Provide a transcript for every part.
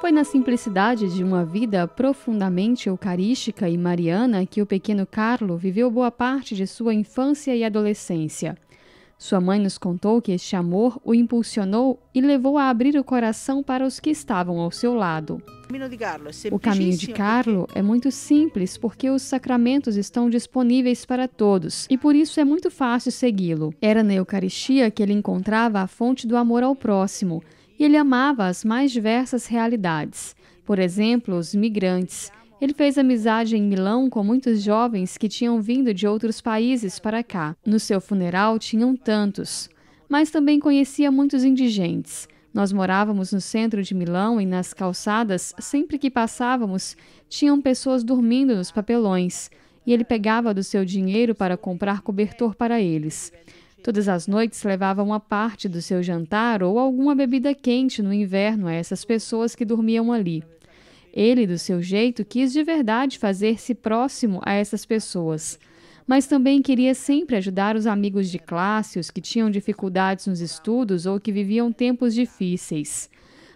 Foi na simplicidade de uma vida profundamente eucarística e mariana que o pequeno Carlo viveu boa parte de sua infância e adolescência. Sua mãe nos contou que este amor o impulsionou e levou a abrir o coração para os que estavam ao seu lado. É o caminho de Carlo é muito simples porque os sacramentos estão disponíveis para todos e por isso é muito fácil segui-lo. Era na Eucaristia que ele encontrava a fonte do amor ao próximo e ele amava as mais diversas realidades, por exemplo, os migrantes. Ele fez amizade em Milão com muitos jovens que tinham vindo de outros países para cá. No seu funeral tinham tantos, mas também conhecia muitos indigentes. Nós morávamos no centro de Milão e nas calçadas, sempre que passávamos, tinham pessoas dormindo nos papelões, e ele pegava do seu dinheiro para comprar cobertor para eles. Todas as noites levava uma parte do seu jantar ou alguma bebida quente no inverno a essas pessoas que dormiam ali. Ele, do seu jeito, quis de verdade fazer-se próximo a essas pessoas, mas também queria sempre ajudar os amigos de classe, os que tinham dificuldades nos estudos ou que viviam tempos difíceis.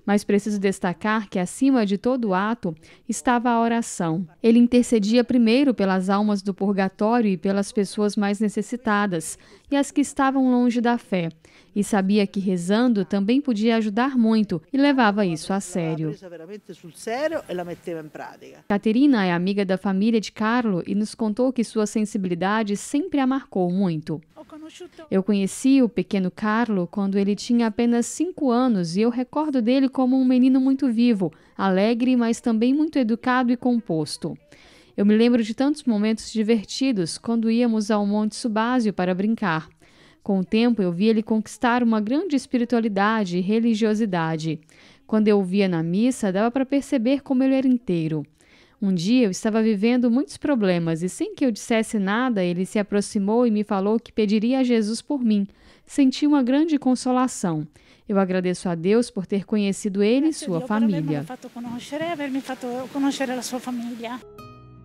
Mas preciso destacar que acima de todo ato estava a oração. Ele intercedia primeiro pelas almas do purgatório e pelas pessoas mais necessitadas e as que estavam longe da fé, e sabia que rezando também podia ajudar muito e levava isso a sério. Caterina é amiga da família de Carlo e nos contou que sua sensibilidade sempre a marcou muito. Eu conheci o pequeno Carlo quando ele tinha apenas 5 anos e eu recordo dele como um menino muito vivo, alegre, mas também muito educado e composto. Eu me lembro de tantos momentos divertidos quando íamos ao Monte Subásio para brincar. Com o tempo, eu vi ele conquistar uma grande espiritualidade e religiosidade. Quando eu o via na missa, dava para perceber como ele era inteiro. Um dia eu estava vivendo muitos problemas e, sem que eu dissesse nada, ele se aproximou e me falou que pediria a Jesus por mim. Senti uma grande consolação. Eu agradeço a Deus por ter conhecido ele e sua família.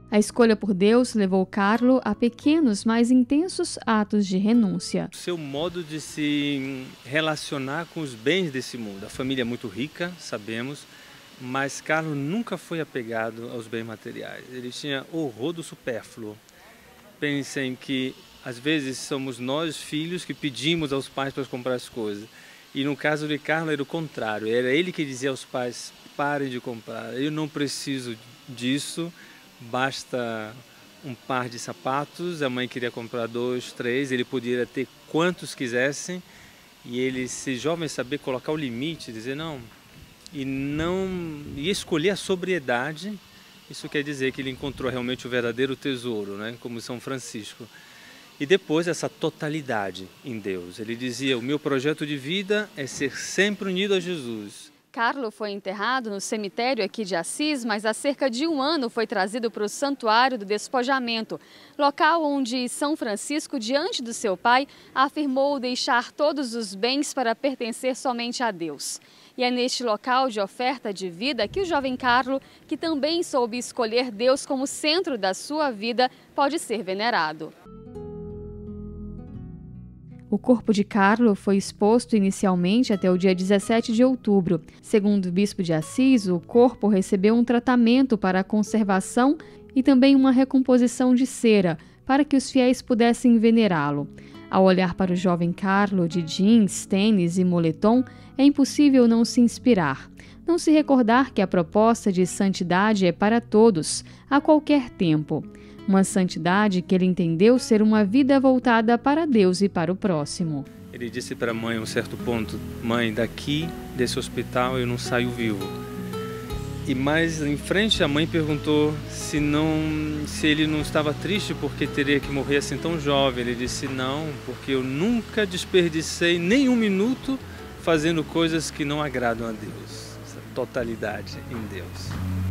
A escolha por Deus levou Carlo a pequenos, mas intensos atos de renúncia. Seu modo de se relacionar com os bens desse mundo. A família é muito rica, sabemos, mas Carlo nunca foi apegado aos bens materiais. Ele tinha horror do supérfluo. Pensem que às vezes somos nós, filhos, que pedimos aos pais para comprar as coisas. E no caso de Carlo era o contrário. Era ele que dizia aos pais: parem de comprar, eu não preciso disso basta um par de sapatos, a mãe queria comprar dois, três, ele podia ter quantos quisessem, e ele, se jovem, saber colocar o limite, dizer não, e não e escolher a sobriedade, isso quer dizer que ele encontrou realmente o verdadeiro tesouro, né? como São Francisco. E depois essa totalidade em Deus. Ele dizia: O meu projeto de vida é ser sempre unido a Jesus. Carlo foi enterrado no cemitério aqui de Assis, mas há cerca de um ano foi trazido para o Santuário do Despojamento, local onde São Francisco, diante do seu pai, afirmou deixar todos os bens para pertencer somente a Deus. E é neste local de oferta de vida que o jovem Carlo, que também soube escolher Deus como centro da sua vida, pode ser venerado. O corpo de Carlo foi exposto inicialmente até o dia 17 de outubro. Segundo o bispo de Assis, o corpo recebeu um tratamento para a conservação e também uma recomposição de cera para que os fiéis pudessem venerá-lo. Ao olhar para o jovem Carlo de jeans, tênis e moletom, é impossível não se inspirar não se recordar que a proposta de santidade é para todos, a qualquer tempo. Uma santidade que ele entendeu ser uma vida voltada para Deus e para o próximo. Ele disse para a mãe a um certo ponto: Mãe, daqui desse hospital eu não saio vivo. E mais em frente a mãe perguntou se não, se ele não estava triste porque teria que morrer assim tão jovem. Ele disse não, porque eu nunca desperdicei nem um minuto fazendo coisas que não agradam a Deus totalidade em Deus.